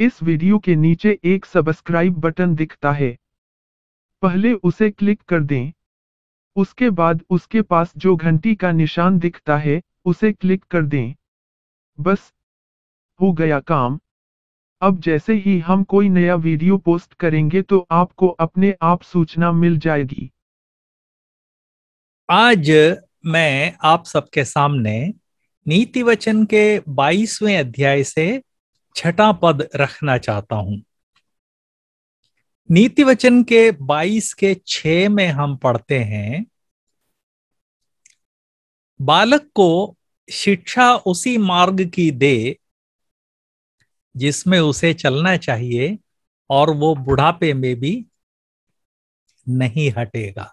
इस वीडियो के नीचे एक सब्सक्राइब बटन दिखता है पहले उसे क्लिक कर दें उसके बाद उसके पास जो घंटी का निशान दिखता है उसे क्लिक कर दें बस हो गया काम अब जैसे ही हम कोई नया वीडियो पोस्ट करेंगे तो आपको अपने आप सूचना मिल जाएगी आज मैं आप सबके सामने नीति वचन के 22वें अध्याय से छठा पद रखना चाहता हूं नीति वचन के 22 के 6 में हम पढ़ते हैं बालक को शिक्षा उसी मार्ग की दे जिसमें उसे चलना चाहिए और वो बुढ़ापे में भी नहीं हटेगा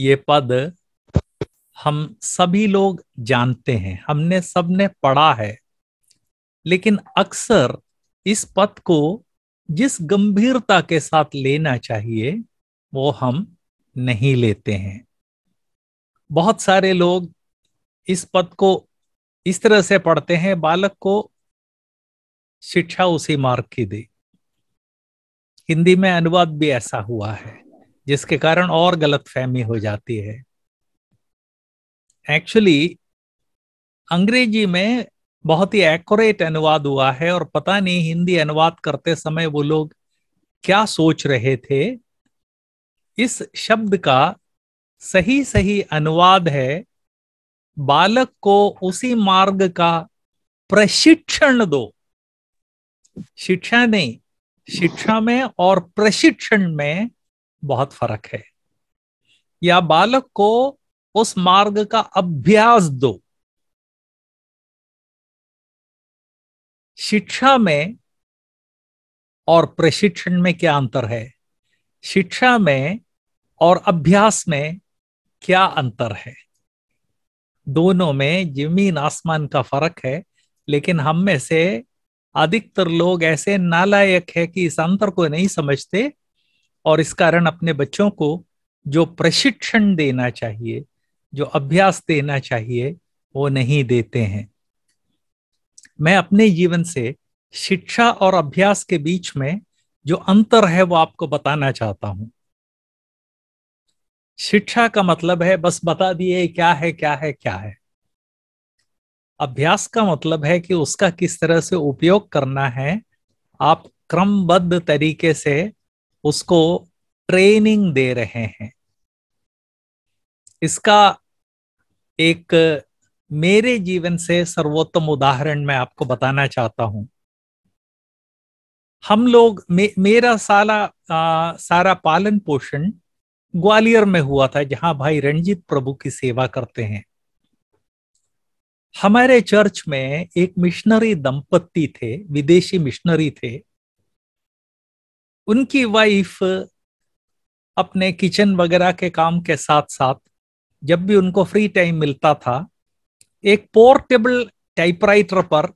ये पद हम सभी लोग जानते हैं हमने सबने पढ़ा है लेकिन अक्सर इस पथ को जिस गंभीरता के साथ लेना चाहिए वो हम नहीं लेते हैं बहुत सारे लोग इस पद को इस तरह से पढ़ते हैं बालक को शिक्षा उसी मार्ग की दे हिंदी में अनुवाद भी ऐसा हुआ है जिसके कारण और गलत फहमी हो जाती है एक्चुअली अंग्रेजी में बहुत ही एक्यूरेट अनुवाद हुआ है और पता नहीं हिंदी अनुवाद करते समय वो लोग क्या सोच रहे थे इस शब्द का सही सही अनुवाद है बालक को उसी मार्ग का प्रशिक्षण दो शिक्षा नहीं शिक्षा में और प्रशिक्षण में बहुत फर्क है या बालक को उस मार्ग का अभ्यास दो शिक्षा में और प्रशिक्षण में क्या अंतर है शिक्षा में और अभ्यास में क्या अंतर है दोनों में जमीन आसमान का फर्क है लेकिन हम में से अधिकतर लोग ऐसे नालायक है कि इस अंतर को नहीं समझते और इस कारण अपने बच्चों को जो प्रशिक्षण देना चाहिए जो अभ्यास देना चाहिए वो नहीं देते हैं मैं अपने जीवन से शिक्षा और अभ्यास के बीच में जो अंतर है वो आपको बताना चाहता हूं शिक्षा का मतलब है बस बता दिए क्या है क्या है क्या है अभ्यास का मतलब है कि उसका किस तरह से उपयोग करना है आप क्रमबद्ध तरीके से उसको ट्रेनिंग दे रहे हैं इसका एक मेरे जीवन से सर्वोत्तम उदाहरण मैं आपको बताना चाहता हूं हम लोग मे, मेरा साला आ, सारा पालन पोषण ग्वालियर में हुआ था जहां भाई रणजीत प्रभु की सेवा करते हैं हमारे चर्च में एक मिशनरी दंपत्ति थे विदेशी मिशनरी थे उनकी वाइफ अपने किचन वगैरह के काम के साथ साथ जब भी उनको फ्री टाइम मिलता था एक पोर्टेबल टाइपराइटर पर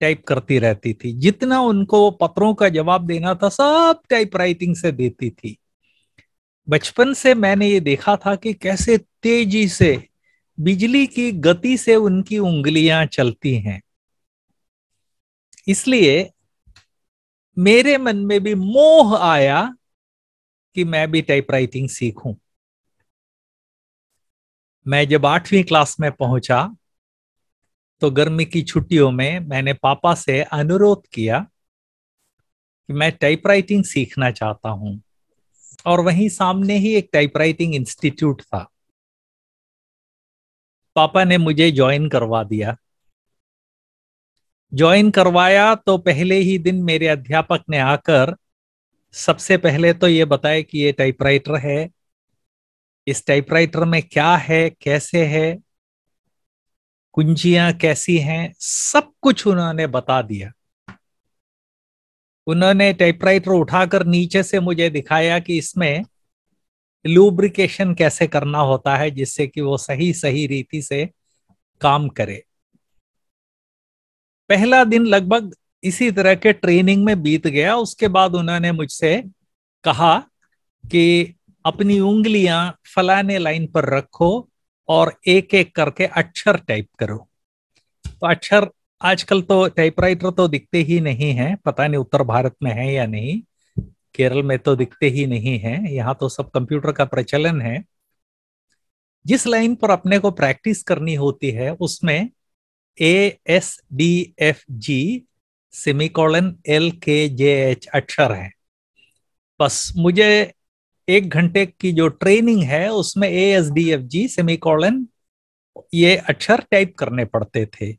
टाइप करती रहती थी जितना उनको पत्रों का जवाब देना था सब टाइप राइटिंग से देती थी बचपन से मैंने ये देखा था कि कैसे तेजी से बिजली की गति से उनकी उंगलियां चलती हैं इसलिए मेरे मन में भी मोह आया कि मैं भी टाइपराइटिंग सीखूं मैं जब आठवीं क्लास में पहुंचा तो गर्मी की छुट्टियों में मैंने पापा से अनुरोध किया कि मैं टाइपराइटिंग सीखना चाहता हूं और वहीं सामने ही एक टाइपराइटिंग इंस्टीट्यूट था पापा ने मुझे ज्वाइन करवा दिया ज्वाइन करवाया तो पहले ही दिन मेरे अध्यापक ने आकर सबसे पहले तो ये बताया कि ये टाइपराइटर है इस टाइपराइटर में क्या है कैसे है कुंजियां कैसी हैं सब कुछ उन्होंने बता दिया उन्होंने टाइपराइटर उठाकर नीचे से मुझे दिखाया कि इसमें लुब्रिकेशन कैसे करना होता है जिससे कि वो सही सही रीति से काम करे पहला दिन लगभग इसी तरह के ट्रेनिंग में बीत गया उसके बाद उन्होंने मुझसे कहा कि अपनी उंगलियां फलाने लाइन पर रखो और एक एक करके अक्षर टाइप करो तो अक्षर आजकल तो टाइपराइटर तो दिखते ही नहीं है पता नहीं उत्तर भारत में है या नहीं केरल में तो दिखते ही नहीं है यहाँ तो सब कंप्यूटर का प्रचलन है जिस लाइन पर अपने को प्रैक्टिस करनी होती है उसमें A S D F G semicolon L K J H अक्षर है बस मुझे एक घंटे की जो ट्रेनिंग है उसमें A S D F G semicolon ये अक्षर टाइप करने पड़ते थे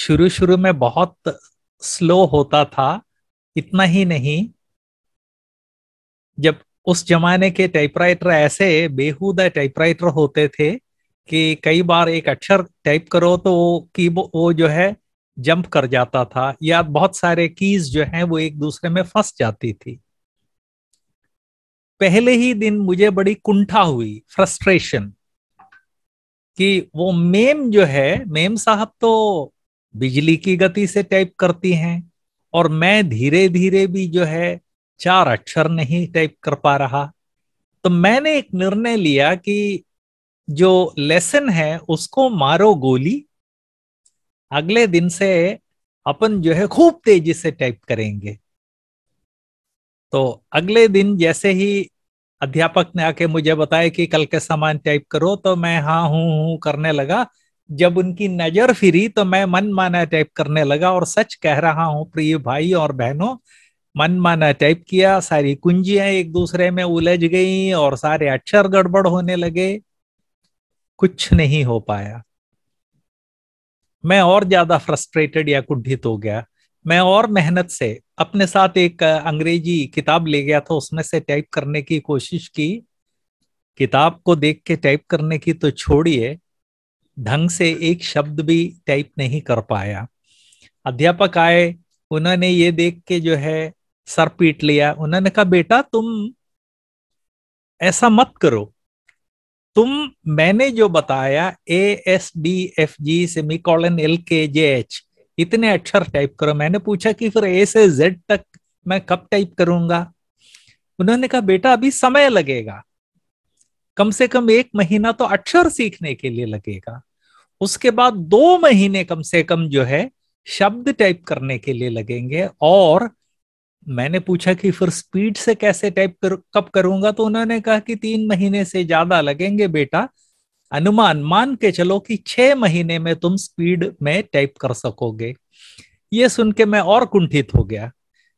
शुरू शुरू में बहुत स्लो होता था इतना ही नहीं जब उस जमाने के टाइपराइटर ऐसे बेहूदा टाइपराइटर होते थे कि कई बार एक अक्षर टाइप करो तो वो की वो जो है जंप कर जाता था या बहुत सारे कीज जो हैं वो एक दूसरे में फंस जाती थी पहले ही दिन मुझे बड़ी कुंठा हुई फ्रस्ट्रेशन कि वो मेम जो है मेम साहब तो बिजली की गति से टाइप करती हैं और मैं धीरे धीरे भी जो है चार अक्षर नहीं टाइप कर पा रहा तो मैंने एक निर्णय लिया कि जो लेसन है उसको मारो गोली अगले दिन से अपन जो है खूब तेजी से टाइप करेंगे तो अगले दिन जैसे ही अध्यापक ने आके मुझे बताया कि कल के सामान टाइप करो तो मैं हाँ हूँ हूँ करने लगा जब उनकी नजर फिरी तो मैं मन माना टाइप करने लगा और सच कह रहा हूँ प्रिय भाई और बहनों मन माना टाइप किया सारी कुंजियां एक दूसरे में उलझ गई और सारे अक्षर गड़बड़ होने लगे कुछ नहीं हो पाया मैं और ज्यादा फ्रस्ट्रेटेड या कुंठित हो गया मैं और मेहनत से अपने साथ एक अंग्रेजी किताब ले गया था उसमें से टाइप करने की कोशिश की किताब को देख के टाइप करने की तो छोड़िए ढंग से एक शब्द भी टाइप नहीं कर पाया अध्यापक आए उन्होंने ये देख के जो है सर पीट लिया उन्होंने कहा बेटा तुम ऐसा मत करो तुम मैंने जो बताया A S D F G colon L K J H इतने अक्षर अच्छा टाइप करो मैंने पूछा कि फिर ए से जेड तक मैं कब टाइप करूंगा उन्होंने कहा बेटा अभी समय लगेगा कम से कम एक महीना तो अक्षर सीखने के लिए लगेगा उसके बाद दो महीने कम से कम जो है शब्द टाइप करने के लिए लगेंगे और मैंने पूछा कि फिर स्पीड से कैसे टाइप कर, कब करूंगा तो उन्होंने कहा कि तीन महीने से ज्यादा लगेंगे बेटा अनुमान मान के चलो कि छह महीने में तुम स्पीड में टाइप कर सकोगे ये सुन के मैं और कुंठित हो गया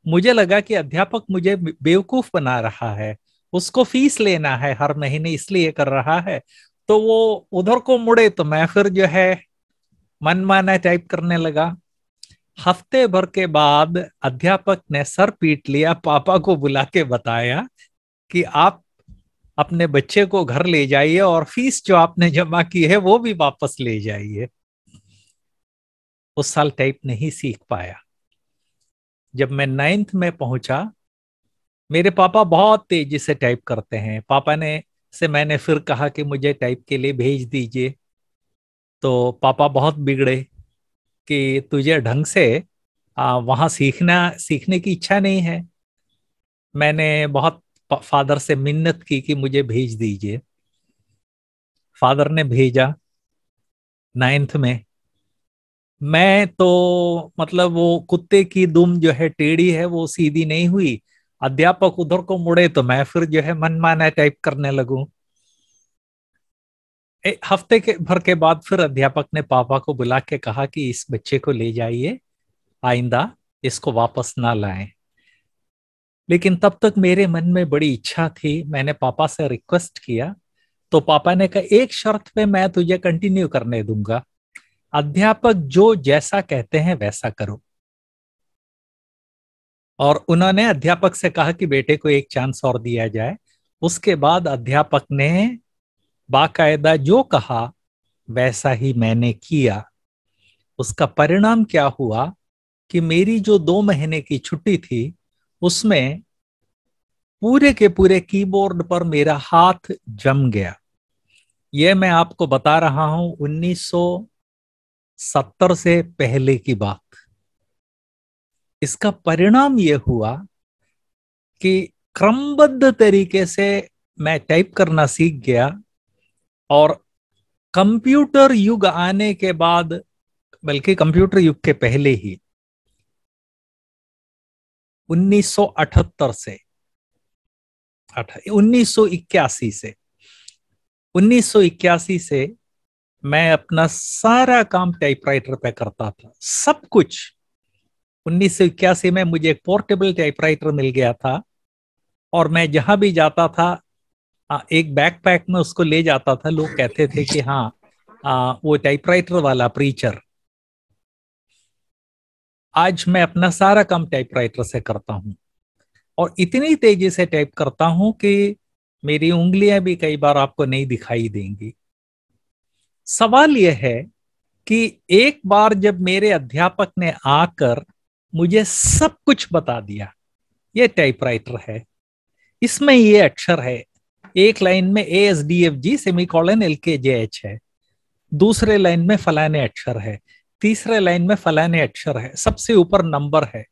मुझे लगा कि अध्यापक मुझे बेवकूफ बना रहा है उसको फीस लेना है हर महीने इसलिए कर रहा है तो वो उधर को मुड़े तो मैं फिर जो है मन माना टाइप करने लगा हफ्ते भर के बाद अध्यापक ने सर पीट लिया पापा को बुला के बताया कि आप अपने बच्चे को घर ले जाइए और फीस जो आपने जमा की है वो भी वापस ले जाइए उस साल टाइप नहीं सीख पाया जब मैं नाइन्थ में पहुंचा मेरे पापा बहुत तेजी से टाइप करते हैं पापा ने से मैंने फिर कहा कि मुझे टाइप के लिए भेज दीजिए तो पापा बहुत बिगड़े कि तुझे ढंग से आ, वहाँ सीखना सीखने की इच्छा नहीं है मैंने बहुत फादर से मिन्नत की कि मुझे भेज दीजिए फादर ने भेजा नाइन्थ में मैं तो मतलब वो कुत्ते की दुम जो है टेढ़ी है वो सीधी नहीं हुई अध्यापक उधर को मुड़े तो मैं फिर जो है मनमाना टाइप करने लगू हफ्ते के भर के बाद फिर अध्यापक ने पापा को बुला के कहा कि इस बच्चे को ले जाइए आइंदा इसको वापस ना लाएं लेकिन तब तक मेरे मन में बड़ी इच्छा थी मैंने पापा से रिक्वेस्ट किया तो पापा ने कहा एक शर्त पे मैं तुझे कंटिन्यू करने दूंगा अध्यापक जो जैसा कहते हैं वैसा करो और उन्होंने अध्यापक से कहा कि बेटे को एक चांस और दिया जाए उसके बाद अध्यापक ने बाकायदा जो कहा वैसा ही मैंने किया उसका परिणाम क्या हुआ कि मेरी जो दो महीने की छुट्टी थी उसमें पूरे के पूरे कीबोर्ड पर मेरा हाथ जम गया यह मैं आपको बता रहा हूं 1970 से पहले की बात इसका परिणाम यह हुआ कि क्रमबद्ध तरीके से मैं टाइप करना सीख गया और कंप्यूटर युग आने के बाद बल्कि कंप्यूटर युग के पहले ही 1978 से उन्नीस से 1981 से मैं अपना सारा काम टाइपराइटर पे करता था सब कुछ उन्नीस में मुझे एक पोर्टेबल टाइपराइटर मिल गया था और मैं जहां भी जाता था एक बैकपैक में उसको ले जाता था लोग कहते थे कि हाँ आ, वो टाइपराइटर वाला प्रीचर आज मैं अपना सारा काम टाइपराइटर से करता हूँ और इतनी तेजी से टाइप करता हूं कि मेरी उंगलियां भी कई बार आपको नहीं दिखाई देंगी सवाल यह है कि एक बार जब मेरे अध्यापक ने आकर मुझे सब कुछ बता दिया ये टाइपराइटर है इसमें ये अक्षर है एक लाइन में A S D F G semicolon L K J H है दूसरे लाइन में फलाने अक्षर है तीसरे लाइन में फलाने अक्षर है सबसे ऊपर नंबर है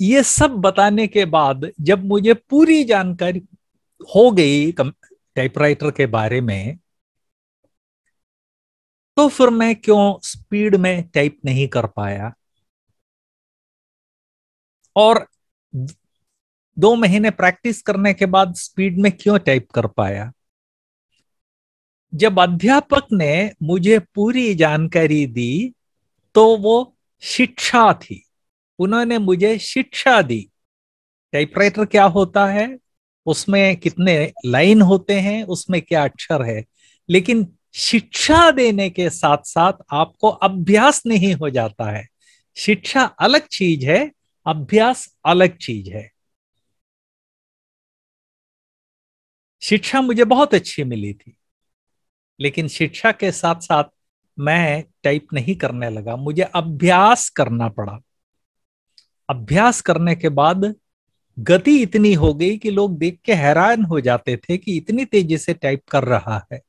ये सब बताने के बाद जब मुझे पूरी जानकारी हो गई टाइपराइटर के बारे में तो फिर मैं क्यों स्पीड में टाइप नहीं कर पाया और दो महीने प्रैक्टिस करने के बाद स्पीड में क्यों टाइप कर पाया जब अध्यापक ने मुझे पूरी जानकारी दी तो वो शिक्षा थी उन्होंने मुझे शिक्षा दी टाइपराइटर क्या होता है उसमें कितने लाइन होते हैं उसमें क्या अक्षर है लेकिन शिक्षा देने के साथ साथ आपको अभ्यास नहीं हो जाता है शिक्षा अलग चीज है अभ्यास अलग चीज है शिक्षा मुझे बहुत अच्छी मिली थी लेकिन शिक्षा के साथ साथ मैं टाइप नहीं करने लगा मुझे अभ्यास करना पड़ा अभ्यास करने के बाद गति इतनी हो गई कि लोग देख के हैरान हो जाते थे कि इतनी तेजी से टाइप कर रहा है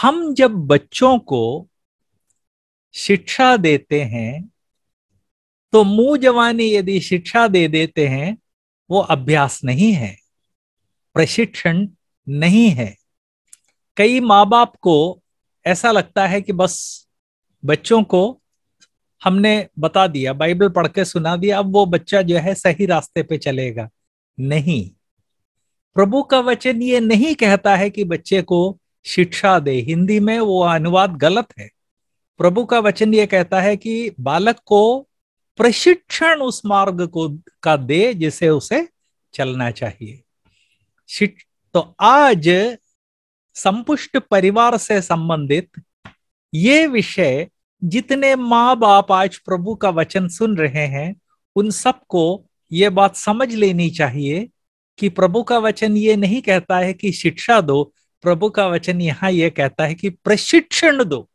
हम जब बच्चों को शिक्षा देते हैं तो मुंह जवानी यदि शिक्षा दे देते हैं वो अभ्यास नहीं है प्रशिक्षण नहीं है कई माँ बाप को ऐसा लगता है कि बस बच्चों को हमने बता दिया बाइबल पढ़ के सुना दिया अब वो बच्चा जो है सही रास्ते पे चलेगा नहीं प्रभु का वचन ये नहीं कहता है कि बच्चे को शिक्षा दे हिंदी में वो अनुवाद गलत है प्रभु का वचन ये कहता है कि बालक को प्रशिक्षण उस मार्ग को का दे जिसे उसे चलना चाहिए तो आज संपुष्ट परिवार से संबंधित ये विषय जितने माँ बाप आज प्रभु का वचन सुन रहे हैं उन सबको ये बात समझ लेनी चाहिए कि प्रभु का वचन ये नहीं कहता है कि शिक्षा दो प्रभु का वचन यहां ये कहता है कि प्रशिक्षण दो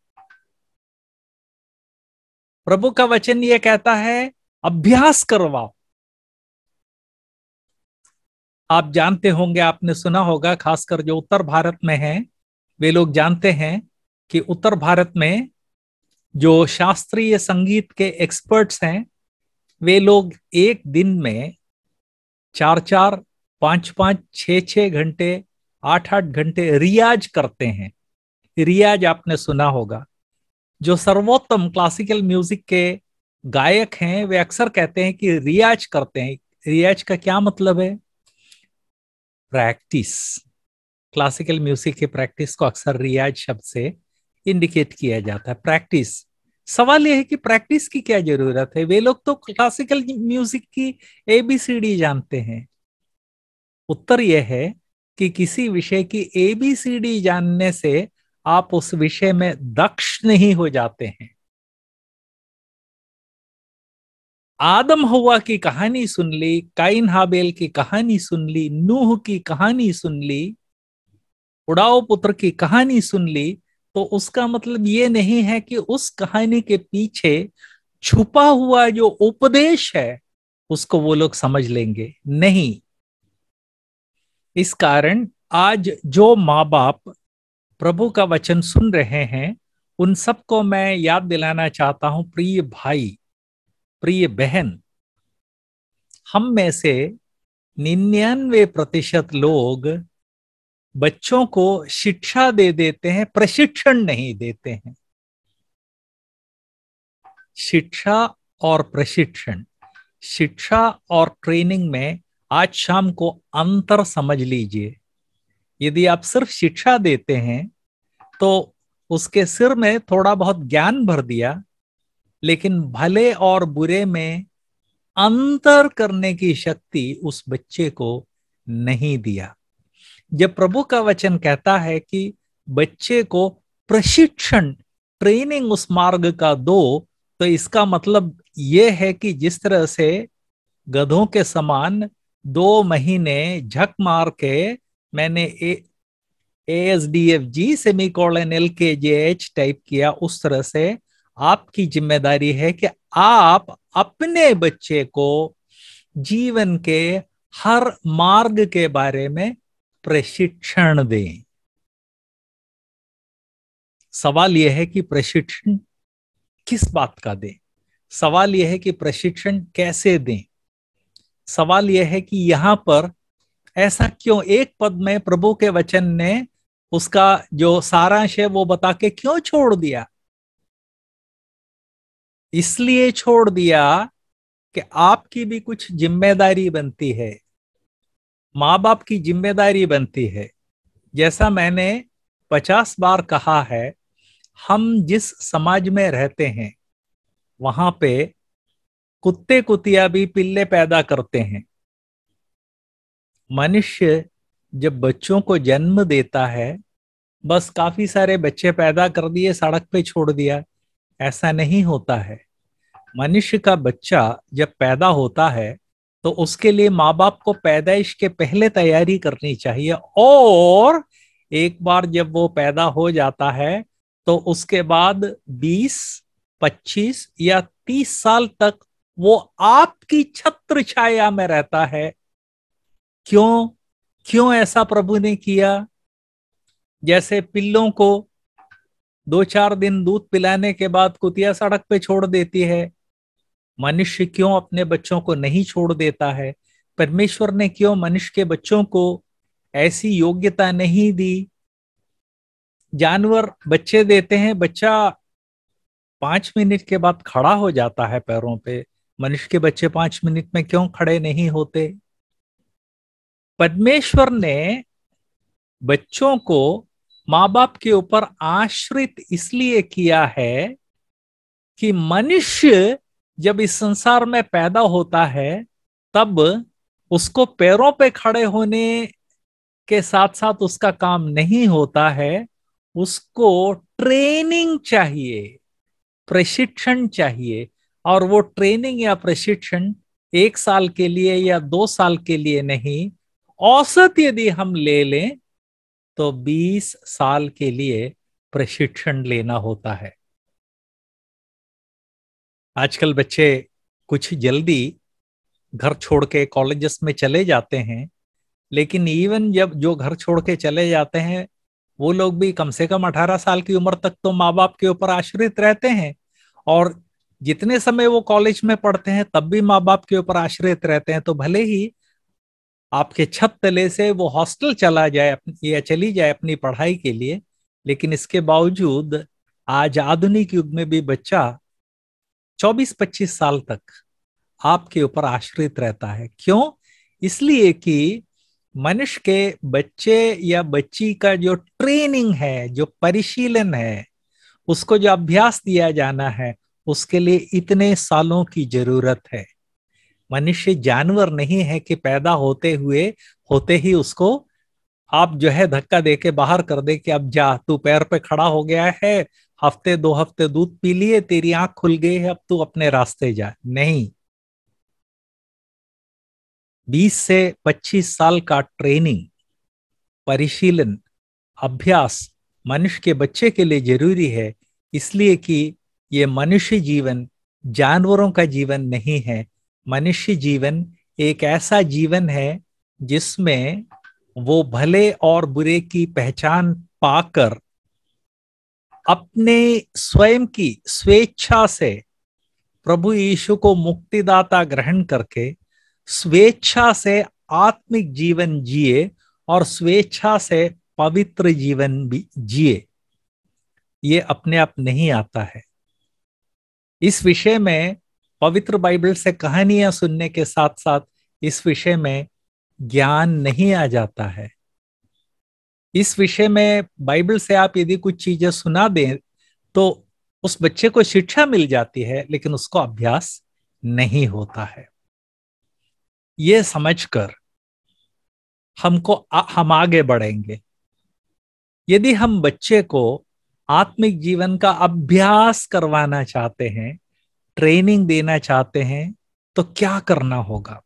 प्रभु का वचन ये कहता है अभ्यास करवाओ आप जानते होंगे आपने सुना होगा खासकर जो उत्तर भारत में हैं वे लोग जानते हैं कि उत्तर भारत में जो शास्त्रीय संगीत के एक्सपर्ट्स हैं वे लोग एक दिन में चार चार पांच पांच छ छ घंटे आठ आठ घंटे रियाज करते हैं रियाज आपने सुना होगा जो सर्वोत्तम क्लासिकल म्यूजिक के गायक हैं वे अक्सर कहते हैं कि रियाज करते हैं रियाज का क्या मतलब है प्रैक्टिस क्लासिकल म्यूजिक के प्रैक्टिस को अक्सर रियाज शब्द से इंडिकेट किया जाता है प्रैक्टिस सवाल यह है कि प्रैक्टिस की क्या जरूरत है वे लोग तो क्लासिकल म्यूजिक की एबीसीडी जानते हैं उत्तर यह है कि किसी विषय की एबीसीडी जानने से आप उस विषय में दक्ष नहीं हो जाते हैं आदम हवा की कहानी सुन ली काइन हाबेल की कहानी सुन ली नूह की कहानी सुन ली उड़ाओ पुत्र की कहानी सुन ली तो उसका मतलब ये नहीं है कि उस कहानी के पीछे छुपा हुआ जो उपदेश है उसको वो लोग समझ लेंगे नहीं इस कारण आज जो माँ बाप प्रभु का वचन सुन रहे हैं उन सबको मैं याद दिलाना चाहता हूं प्रिय भाई प्रिय बहन हम में से निन्यानवे प्रतिशत लोग बच्चों को शिक्षा दे देते हैं प्रशिक्षण नहीं देते हैं शिक्षा और प्रशिक्षण शिक्षा और ट्रेनिंग में आज शाम को अंतर समझ लीजिए यदि आप सिर्फ शिक्षा देते हैं तो उसके सिर में थोड़ा बहुत ज्ञान भर दिया लेकिन भले और बुरे में अंतर करने की शक्ति उस बच्चे को नहीं दिया जब प्रभु का वचन कहता है कि बच्चे को प्रशिक्षण ट्रेनिंग उस मार्ग का दो तो इसका मतलब ये है कि जिस तरह से गधों के समान दो महीने झक मार के मैंने A S D F G semi N L K J H type किया उस तरह से आपकी जिम्मेदारी है कि आप अपने बच्चे को जीवन के हर मार्ग के बारे में प्रशिक्षण दें सवाल यह है कि प्रशिक्षण किस बात का दें सवाल यह है कि प्रशिक्षण कैसे दें सवाल यह है कि यहां पर ऐसा क्यों एक पद में प्रभु के वचन ने उसका जो सारांश है वो बता के क्यों छोड़ दिया इसलिए छोड़ दिया कि आपकी भी कुछ जिम्मेदारी बनती है माँ बाप की जिम्मेदारी बनती है जैसा मैंने पचास बार कहा है हम जिस समाज में रहते हैं वहां पे कुत्ते कुतिया भी पिल्ले पैदा करते हैं मनुष्य जब बच्चों को जन्म देता है बस काफी सारे बच्चे पैदा कर दिए सड़क पे छोड़ दिया ऐसा नहीं होता है मनुष्य का बच्चा जब पैदा होता है तो उसके लिए माँ बाप को पैदाइश के पहले तैयारी करनी चाहिए और एक बार जब वो पैदा हो जाता है तो उसके बाद 20, 25 या 30 साल तक वो आपकी छत्र छाया में रहता है क्यों क्यों ऐसा प्रभु ने किया जैसे पिल्लों को दो चार दिन दूध पिलाने के बाद कुतिया सड़क पे छोड़ देती है मनुष्य क्यों अपने बच्चों को नहीं छोड़ देता है परमेश्वर ने क्यों मनुष्य के बच्चों को ऐसी योग्यता नहीं दी जानवर बच्चे देते हैं बच्चा पांच मिनट के बाद खड़ा हो जाता है पैरों पे मनुष्य के बच्चे पांच मिनट में क्यों खड़े नहीं होते परमेश्वर ने बच्चों को माँ बाप के ऊपर आश्रित इसलिए किया है कि मनुष्य जब इस संसार में पैदा होता है तब उसको पैरों पे खड़े होने के साथ साथ उसका काम नहीं होता है उसको ट्रेनिंग चाहिए प्रशिक्षण चाहिए और वो ट्रेनिंग या प्रशिक्षण एक साल के लिए या दो साल के लिए नहीं औसत यदि हम ले लें तो 20 साल के लिए प्रशिक्षण लेना होता है आजकल बच्चे कुछ जल्दी घर छोड़ के कॉलेजेस में चले जाते हैं लेकिन इवन जब जो घर छोड़ के चले जाते हैं वो लोग भी कम से कम अठारह साल की उम्र तक तो माँ बाप के ऊपर आश्रित रहते हैं और जितने समय वो कॉलेज में पढ़ते हैं तब भी माँ बाप के ऊपर आश्रित रहते हैं तो भले ही आपके छत तले से वो हॉस्टल चला जाए या चली जाए अपनी पढ़ाई के लिए लेकिन इसके बावजूद आज आधुनिक युग में भी बच्चा 24-25 साल तक आपके ऊपर आश्रित रहता है क्यों इसलिए कि मनुष्य के बच्चे या बच्ची का जो ट्रेनिंग है जो परिशीलन है उसको जो अभ्यास दिया जाना है उसके लिए इतने सालों की जरूरत है मनुष्य जानवर नहीं है कि पैदा होते हुए होते ही उसको आप जो है धक्का दे के बाहर कर दे कि अब जा तू पैर पे खड़ा हो गया है हफ्ते दो हफ्ते दूध पी लिए तेरी आंख खुल गई है अब तू अपने रास्ते जा नहीं बीस से पच्चीस साल का ट्रेनिंग परिशीलन अभ्यास मनुष्य के बच्चे के लिए जरूरी है इसलिए कि ये मनुष्य जीवन जानवरों का जीवन नहीं है मनुष्य जीवन एक ऐसा जीवन है जिसमें वो भले और बुरे की पहचान पाकर अपने स्वयं की स्वेच्छा से प्रभु यीशु को मुक्तिदाता ग्रहण करके स्वेच्छा से आत्मिक जीवन जिए और स्वेच्छा से पवित्र जीवन भी जिए ये अपने आप नहीं आता है इस विषय में पवित्र बाइबल से कहानियां सुनने के साथ साथ इस विषय में ज्ञान नहीं आ जाता है इस विषय में बाइबल से आप यदि कुछ चीजें सुना दें तो उस बच्चे को शिक्षा मिल जाती है लेकिन उसको अभ्यास नहीं होता है ये समझकर हमको आ, हम आगे बढ़ेंगे यदि हम बच्चे को आत्मिक जीवन का अभ्यास करवाना चाहते हैं ट्रेनिंग देना चाहते हैं तो क्या करना होगा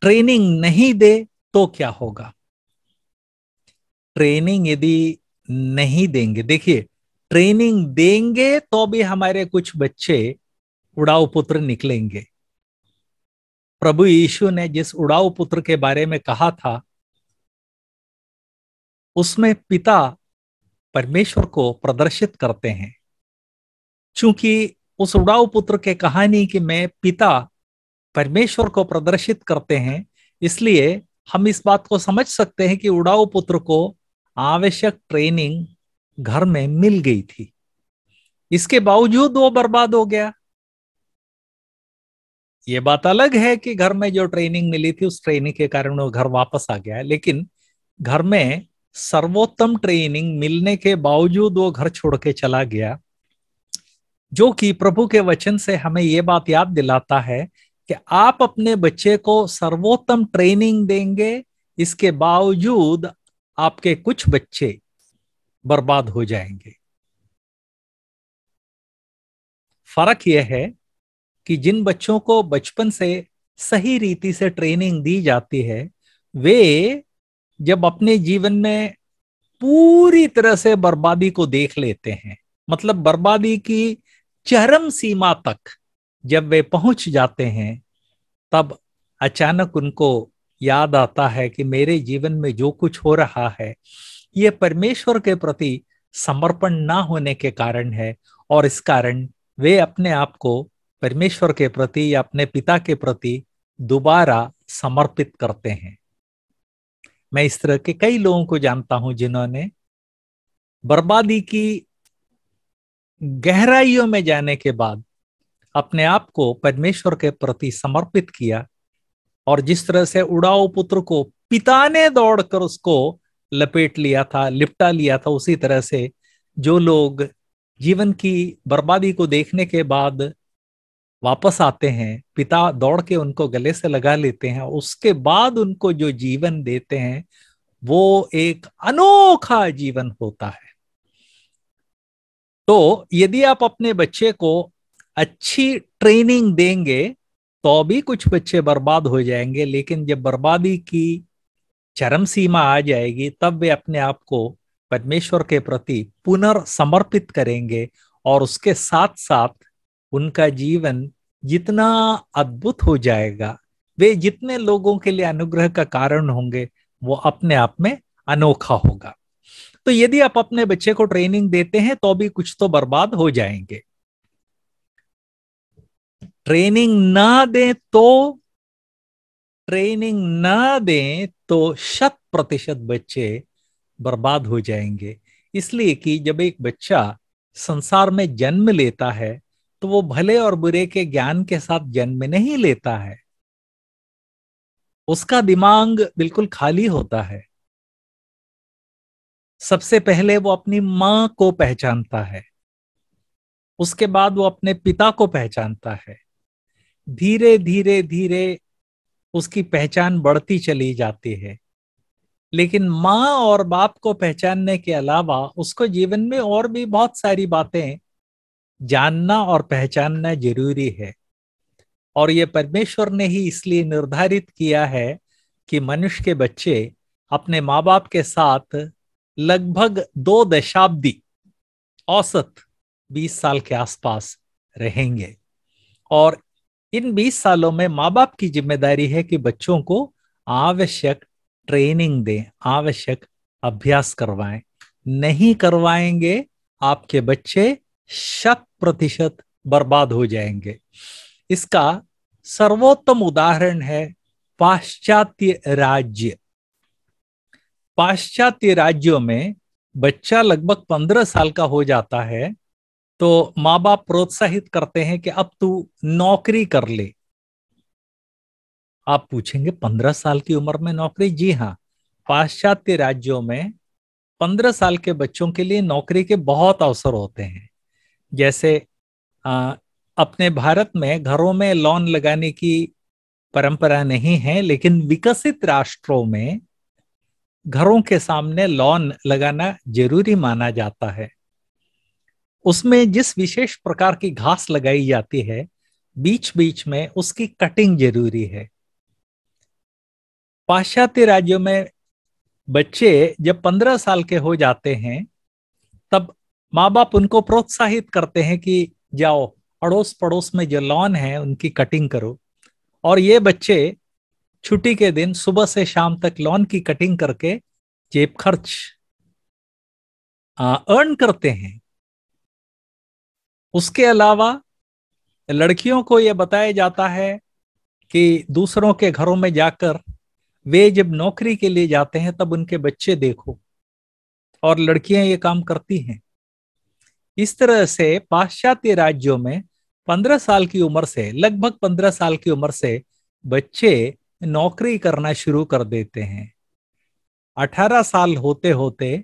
ट्रेनिंग नहीं दे तो क्या होगा ट्रेनिंग यदि नहीं देंगे देखिए ट्रेनिंग देंगे तो भी हमारे कुछ बच्चे उड़ाऊ पुत्र निकलेंगे प्रभु यीशु ने जिस उड़ाऊ पुत्र के बारे में कहा था उसमें पिता परमेश्वर को प्रदर्शित करते हैं क्योंकि उस उड़ाऊ पुत्र के कहानी कि मैं पिता परमेश्वर को प्रदर्शित करते हैं इसलिए हम इस बात को समझ सकते हैं कि उड़ाऊ पुत्र को आवश्यक ट्रेनिंग घर में मिल गई थी इसके बावजूद वो बर्बाद हो गया ये बात अलग है कि घर में जो ट्रेनिंग मिली थी उस ट्रेनिंग के कारण वो घर वापस आ गया लेकिन घर में सर्वोत्तम ट्रेनिंग मिलने के बावजूद वो घर छोड़ के चला गया जो कि प्रभु के वचन से हमें ये बात याद दिलाता है कि आप अपने बच्चे को सर्वोत्तम ट्रेनिंग देंगे इसके बावजूद आपके कुछ बच्चे बर्बाद हो जाएंगे फर्क यह है कि जिन बच्चों को बचपन से सही रीति से ट्रेनिंग दी जाती है वे जब अपने जीवन में पूरी तरह से बर्बादी को देख लेते हैं मतलब बर्बादी की चरम सीमा तक जब वे पहुंच जाते हैं तब अचानक उनको याद आता है कि मेरे जीवन में जो कुछ हो रहा है ये परमेश्वर के प्रति समर्पण ना होने के कारण है और इस कारण वे अपने आप को परमेश्वर के प्रति या अपने पिता के प्रति दोबारा समर्पित करते हैं मैं इस तरह के कई लोगों को जानता हूं जिन्होंने बर्बादी की गहराइयों में जाने के बाद अपने आप को परमेश्वर के प्रति समर्पित किया और जिस तरह से उड़ाऊ पुत्र को पिता ने दौड़कर उसको लपेट लिया था लिपटा लिया था उसी तरह से जो लोग जीवन की बर्बादी को देखने के बाद वापस आते हैं पिता दौड़ के उनको गले से लगा लेते हैं उसके बाद उनको जो जीवन देते हैं वो एक अनोखा जीवन होता है तो यदि आप अपने बच्चे को अच्छी ट्रेनिंग देंगे तो भी कुछ बच्चे बर्बाद हो जाएंगे लेकिन जब बर्बादी की चरम सीमा आ जाएगी तब वे अपने आप को परमेश्वर के प्रति पुनर्समर्पित करेंगे और उसके साथ साथ उनका जीवन जितना अद्भुत हो जाएगा वे जितने लोगों के लिए अनुग्रह का कारण होंगे वो अपने आप में अनोखा होगा तो यदि आप अपने बच्चे को ट्रेनिंग देते हैं तो भी कुछ तो बर्बाद हो जाएंगे ट्रेनिंग ना दें तो ट्रेनिंग ना दें तो शत प्रतिशत बच्चे बर्बाद हो जाएंगे इसलिए कि जब एक बच्चा संसार में जन्म लेता है तो वो भले और बुरे के ज्ञान के साथ जन्म नहीं लेता है उसका दिमाग बिल्कुल खाली होता है सबसे पहले वो अपनी मां को पहचानता है उसके बाद वो अपने पिता को पहचानता है धीरे धीरे धीरे उसकी पहचान बढ़ती चली जाती है लेकिन माँ और बाप को पहचानने के अलावा उसको जीवन में और भी बहुत सारी बातें जानना और पहचानना जरूरी है और ये परमेश्वर ने ही इसलिए निर्धारित किया है कि मनुष्य के बच्चे अपने माँ बाप के साथ लगभग दो दशाब्दी औसत 20 साल के आसपास रहेंगे और इन 20 सालों में माँ बाप की जिम्मेदारी है कि बच्चों को आवश्यक ट्रेनिंग दें आवश्यक अभ्यास करवाएं नहीं करवाएंगे आपके बच्चे शत प्रतिशत बर्बाद हो जाएंगे इसका सर्वोत्तम उदाहरण है पाश्चात्य राज्य पाश्चात्य राज्यों में बच्चा लगभग पंद्रह साल का हो जाता है तो माँ बाप प्रोत्साहित करते हैं कि अब तू नौकरी कर ले आप पूछेंगे पंद्रह साल की उम्र में नौकरी जी हाँ पाश्चात्य राज्यों में पंद्रह साल के बच्चों के लिए नौकरी के बहुत अवसर होते हैं जैसे आ, अपने भारत में घरों में लोन लगाने की परंपरा नहीं है लेकिन विकसित राष्ट्रों में घरों के सामने लोन लगाना जरूरी माना जाता है उसमें जिस विशेष प्रकार की घास लगाई जाती है बीच बीच में उसकी कटिंग जरूरी है पाश्चात्य राज्यों में बच्चे जब पंद्रह साल के हो जाते हैं तब माँ बाप उनको प्रोत्साहित करते हैं कि जाओ अड़ोस पड़ोस में जो लॉन है उनकी कटिंग करो और ये बच्चे छुट्टी के दिन सुबह से शाम तक लॉन की कटिंग करके जेब खर्च अर्न करते हैं उसके अलावा लड़कियों को यह बताया जाता है कि दूसरों के घरों में जाकर वे जब नौकरी के लिए जाते हैं तब उनके बच्चे देखो और लड़कियां ये काम करती हैं इस तरह से पाश्चात्य राज्यों में पंद्रह साल की उम्र से लगभग पंद्रह साल की उम्र से बच्चे नौकरी करना शुरू कर देते हैं अठारह साल होते होते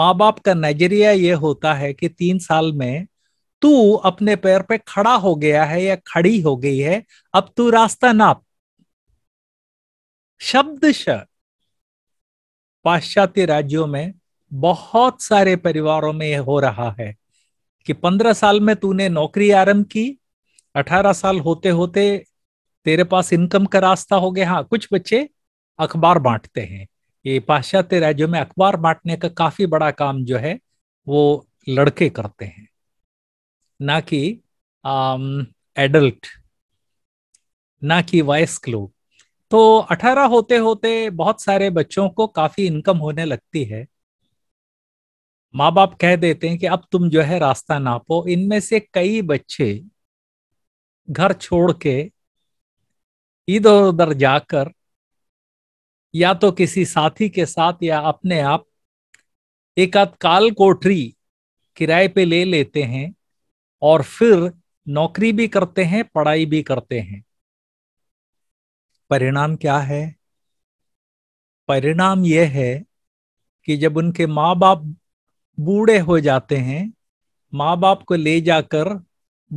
माँ बाप का नजरिया ये होता है कि तीन साल में तू अपने पैर पे खड़ा हो गया है या खड़ी हो गई है अब तू रास्ता नाप शब्द पाश्चात्य राज्यों में बहुत सारे परिवारों में यह हो रहा है कि पंद्रह साल में तूने नौकरी आरंभ की अठारह साल होते होते तेरे पास इनकम का रास्ता हो गया हाँ कुछ बच्चे अखबार बांटते हैं ये पाश्चात्य राज्यों में अखबार बांटने का काफी बड़ा काम जो है वो लड़के करते हैं ना कि एडल्ट um, ना कि वयस्क लोग तो 18 होते होते बहुत सारे बच्चों को काफी इनकम होने लगती है माँ बाप कह देते हैं कि अब तुम जो है रास्ता नापो इनमें से कई बच्चे घर छोड़ के इधर उधर जाकर या तो किसी साथी के साथ या अपने आप एक काल कोठरी किराए पे ले लेते हैं और फिर नौकरी भी करते हैं पढ़ाई भी करते हैं परिणाम क्या है परिणाम यह है कि जब उनके माँ बाप बूढ़े हो जाते हैं माँ बाप को ले जाकर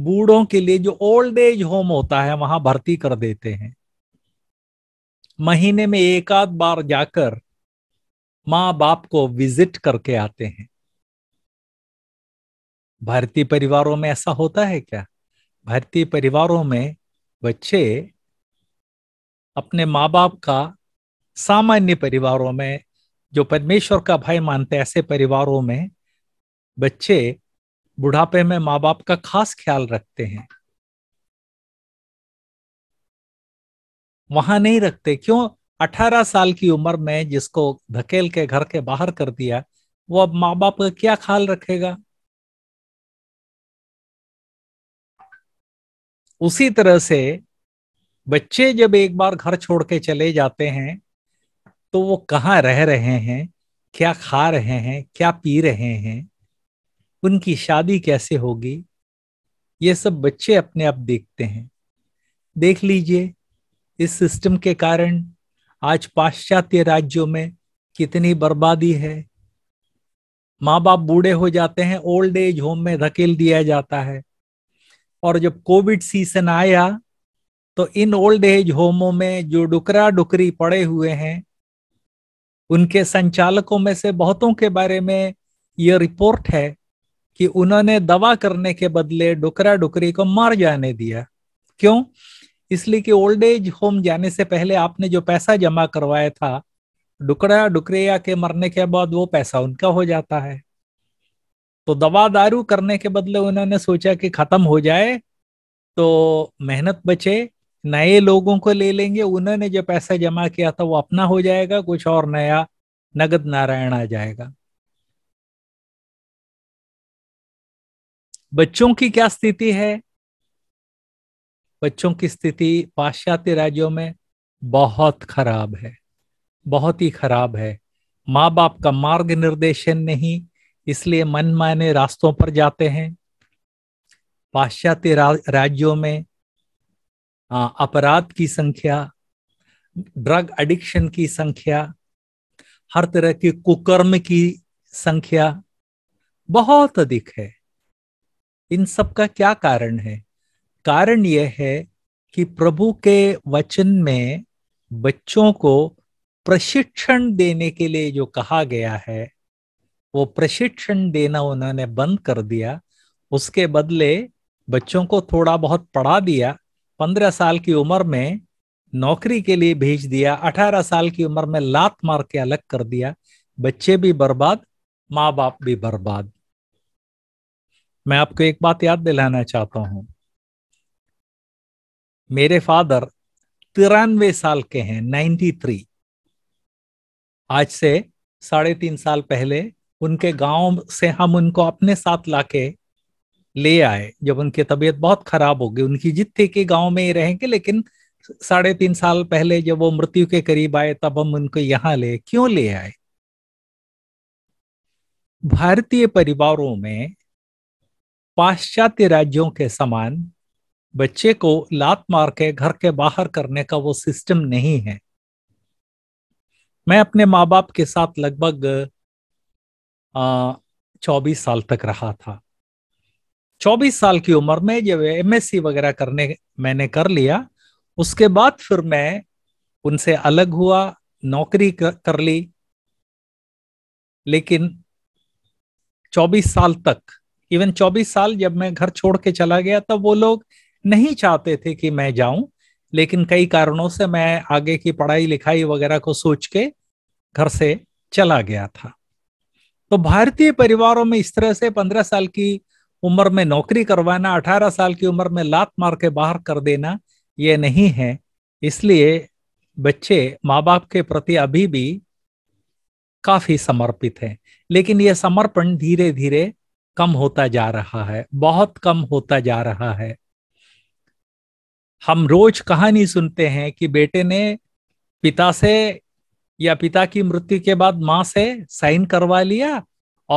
बूढ़ों के लिए जो ओल्ड एज होम होता है वहां भर्ती कर देते हैं महीने में एक आध बार जाकर माँ बाप को विजिट करके आते हैं भारतीय परिवारों में ऐसा होता है क्या भारतीय परिवारों में बच्चे अपने माँ बाप का सामान्य परिवारों में जो परमेश्वर का भाई मानते ऐसे परिवारों में बच्चे बुढ़ापे में माँ बाप का खास ख्याल रखते हैं वहां नहीं रखते क्यों 18 साल की उम्र में जिसको धकेल के घर के बाहर कर दिया वो अब माँ बाप का क्या ख्याल रखेगा उसी तरह से बच्चे जब एक बार घर छोड़ के चले जाते हैं तो वो कहाँ रह रहे हैं क्या खा रहे हैं क्या पी रहे हैं उनकी शादी कैसे होगी ये सब बच्चे अपने आप देखते हैं देख लीजिए इस सिस्टम के कारण आज पाश्चात्य राज्यों में कितनी बर्बादी है माँ बाप बूढ़े हो जाते हैं ओल्ड एज होम में धकेल दिया जाता है और जब कोविड सीजन आया तो इन ओल्ड एज होमों में जो डुकरा डुकरी पड़े हुए हैं उनके संचालकों में से बहुतों के बारे में ये रिपोर्ट है कि उन्होंने दवा करने के बदले डुकरा डुकरी को मार जाने दिया क्यों इसलिए कि ओल्ड एज होम जाने से पहले आपने जो पैसा जमा करवाया था डुकरा डुकरिया के मरने के बाद वो पैसा उनका हो जाता है तो दवा दारू करने के बदले उन्होंने सोचा कि खत्म हो जाए तो मेहनत बचे नए लोगों को ले लेंगे उन्होंने जो पैसा जमा किया था वो अपना हो जाएगा कुछ और नया नगद नारायण आ जाएगा बच्चों की क्या स्थिति है बच्चों की स्थिति पाश्चात्य राज्यों में बहुत खराब है बहुत ही खराब है माँ बाप का मार्ग निर्देशन नहीं इसलिए मन माने रास्तों पर जाते हैं पाश्चात्य राज्यों में अपराध की संख्या ड्रग एडिक्शन की संख्या हर तरह के कुकर्म की संख्या बहुत अधिक है इन सब का क्या कारण है कारण यह है कि प्रभु के वचन में बच्चों को प्रशिक्षण देने के लिए जो कहा गया है वो प्रशिक्षण देना उन्होंने बंद कर दिया उसके बदले बच्चों को थोड़ा बहुत पढ़ा दिया पंद्रह साल की उम्र में नौकरी के लिए भेज दिया अठारह साल की उम्र में लात मार के अलग कर दिया बच्चे भी बर्बाद माँ बाप भी बर्बाद मैं आपको एक बात याद दिलाना चाहता हूं मेरे फादर तिरानवे साल के हैं नाइन्टी थ्री आज से साढ़े तीन साल पहले उनके गांव से हम उनको अपने साथ लाके ले आए जब उनकी तबीयत बहुत खराब हो गई उनकी जिद थी कि गांव में ही रहेंगे लेकिन साढ़े तीन साल पहले जब वो मृत्यु के करीब आए तब हम उनको यहाँ ले क्यों ले आए भारतीय परिवारों में पाश्चात्य राज्यों के समान बच्चे को लात मार के घर के बाहर करने का वो सिस्टम नहीं है मैं अपने माँ बाप के साथ लगभग चौबीस साल तक रहा था चौबीस साल की उम्र में जब सी वगैरह करने मैंने कर लिया उसके बाद फिर मैं उनसे अलग हुआ नौकरी कर ली लेकिन 24 साल तक इवन 24 साल जब मैं घर छोड़ के चला गया तब वो लोग नहीं चाहते थे कि मैं जाऊं लेकिन कई कारणों से मैं आगे की पढ़ाई लिखाई वगैरह को सोच के घर से चला गया था तो भारतीय परिवारों में इस तरह से पंद्रह साल की उम्र में नौकरी करवाना अठारह साल की उम्र में लात मार के बाहर कर देना ये नहीं है इसलिए बच्चे माँ बाप के प्रति अभी भी काफी समर्पित हैं लेकिन यह समर्पण धीरे धीरे कम होता जा रहा है बहुत कम होता जा रहा है हम रोज कहानी सुनते हैं कि बेटे ने पिता से या पिता की मृत्यु के बाद माँ से साइन करवा लिया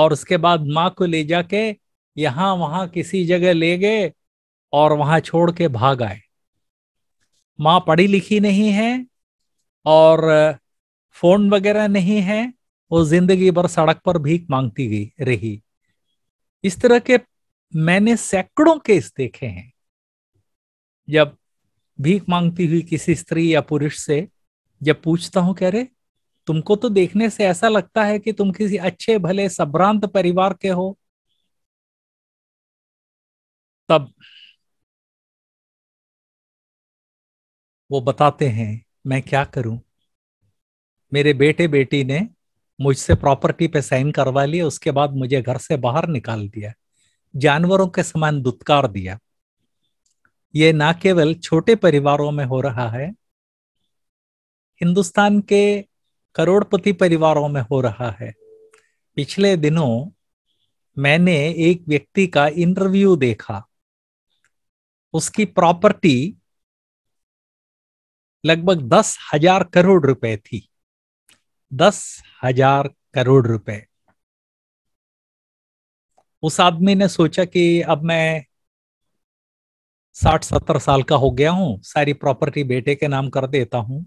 और उसके बाद माँ को ले जाके यहाँ वहां किसी जगह ले गए और वहां छोड़ के भाग आए माँ पढ़ी लिखी नहीं है और फोन वगैरह नहीं है वो जिंदगी भर सड़क पर भीख मांगती गई रही इस तरह के मैंने सैकड़ों केस देखे हैं जब भीख मांगती हुई किसी स्त्री या पुरुष से जब पूछता हूं कह रहे तुमको तो देखने से ऐसा लगता है कि तुम किसी अच्छे भले सभ्रांत परिवार के हो तब वो बताते हैं मैं क्या करूं मेरे बेटे बेटी ने मुझसे प्रॉपर्टी पे साइन करवा लिया उसके बाद मुझे घर से बाहर निकाल दिया जानवरों के समान दुत्कार दिया ये ना केवल छोटे परिवारों में हो रहा है हिंदुस्तान के करोड़पति परिवारों में हो रहा है पिछले दिनों मैंने एक व्यक्ति का इंटरव्यू देखा उसकी प्रॉपर्टी लगभग दस हजार करोड़ रुपए थी दस हजार करोड़ रुपए उस आदमी ने सोचा कि अब मैं साठ सत्तर साल का हो गया हूं सारी प्रॉपर्टी बेटे के नाम कर देता हूं